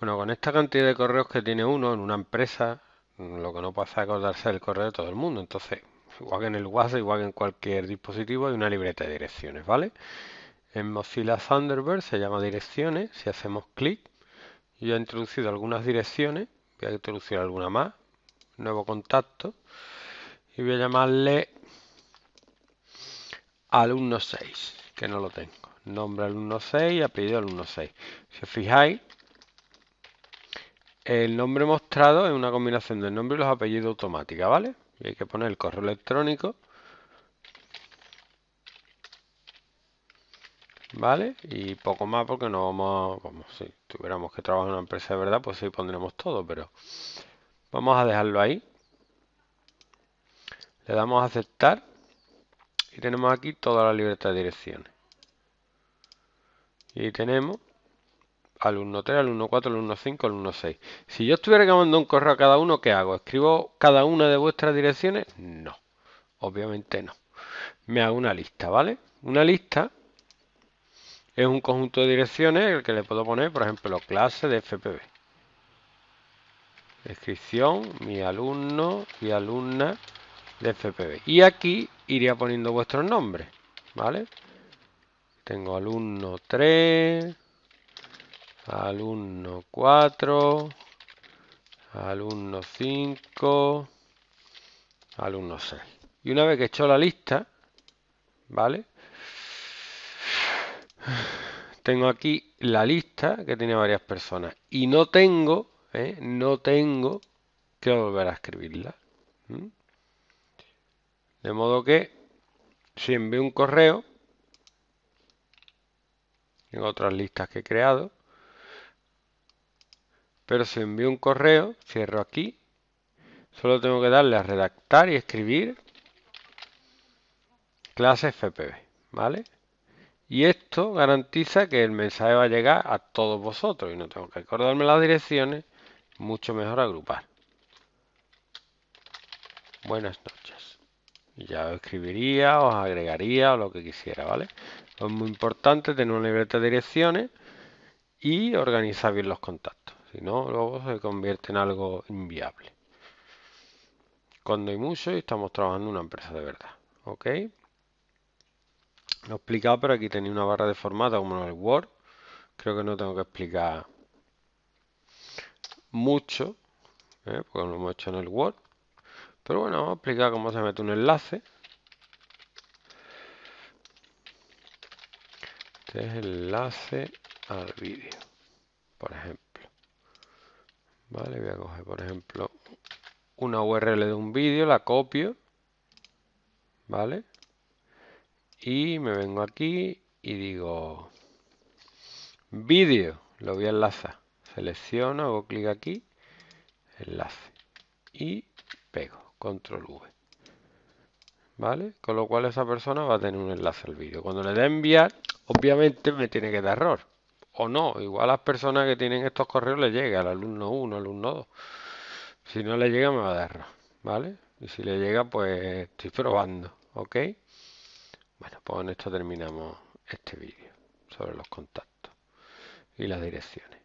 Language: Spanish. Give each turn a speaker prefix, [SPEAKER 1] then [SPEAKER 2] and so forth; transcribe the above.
[SPEAKER 1] Bueno, con esta cantidad de correos que tiene uno en una empresa, lo que no pasa es acordarse del correo de todo el mundo. Entonces, igual que en el WhatsApp, igual que en cualquier dispositivo, hay una libreta de direcciones, ¿vale? En Mozilla Thunderbird se llama direcciones. Si hacemos clic, yo he introducido algunas direcciones. Voy a introducir alguna más. Nuevo contacto. Y voy a llamarle alumno 6, que no lo tengo. Nombre alumno 6 y apellido alumno 6. Si os fijáis, el nombre mostrado es una combinación del nombre y los apellidos automática, ¿vale? Y hay que poner el correo electrónico. ¿Vale? Y poco más porque no vamos, a, como si tuviéramos que trabajar en una empresa de verdad, pues sí pondremos todo, pero vamos a dejarlo ahí. Le damos a aceptar y tenemos aquí toda la libertad de direcciones. Y tenemos alumno 3, alumno 4, alumno 5, alumno 6. Si yo estuviera llamando un correo a cada uno, ¿qué hago? ¿Escribo cada una de vuestras direcciones? No, obviamente no. Me hago una lista, ¿vale? Una lista es un conjunto de direcciones el que le puedo poner, por ejemplo, clase de FPB. Descripción, mi alumno y alumna de FPB. Y aquí iría poniendo vuestros nombres, ¿vale? Tengo alumno 3, alumno 4, alumno 5, alumno 6. Y una vez que he hecho la lista, ¿vale? Tengo aquí la lista que tiene varias personas y no tengo, ¿eh? no tengo que volver a escribirla. De modo que si envío un correo, en otras listas que he creado, pero si envío un correo, cierro aquí. Solo tengo que darle a redactar y escribir clase FPV, ¿vale? Y esto garantiza que el mensaje va a llegar a todos vosotros y no tengo que acordarme las direcciones, mucho mejor agrupar. Buenas noches. Ya os escribiría, os agregaría o lo que quisiera, ¿vale? Es muy importante tener una libreta de direcciones y organizar bien los contactos. Si no, luego se convierte en algo inviable. Cuando hay mucho y estamos trabajando en una empresa de verdad. ¿Ok? Lo he explicado, pero aquí tenía una barra de formato como en el Word. Creo que no tengo que explicar mucho, ¿eh? porque lo hemos hecho en el Word. Pero bueno, vamos a explicar cómo se mete un enlace. Este es el enlace al vídeo, por ejemplo. Vale, voy a coger, por ejemplo, una URL de un vídeo, la copio, ¿vale? Y me vengo aquí y digo vídeo, lo voy a enlazar. Selecciono, hago clic aquí, enlace y pego, control V. ¿Vale? Con lo cual esa persona va a tener un enlace al vídeo. Cuando le dé enviar, obviamente me tiene que dar error o no. Igual a las personas que tienen estos correos le llega, al alumno 1, al alumno 2. Si no le llega, me va a dar ¿vale? Y si le llega, pues estoy probando, ¿ok? Bueno, pues con esto terminamos este vídeo sobre los contactos y las direcciones.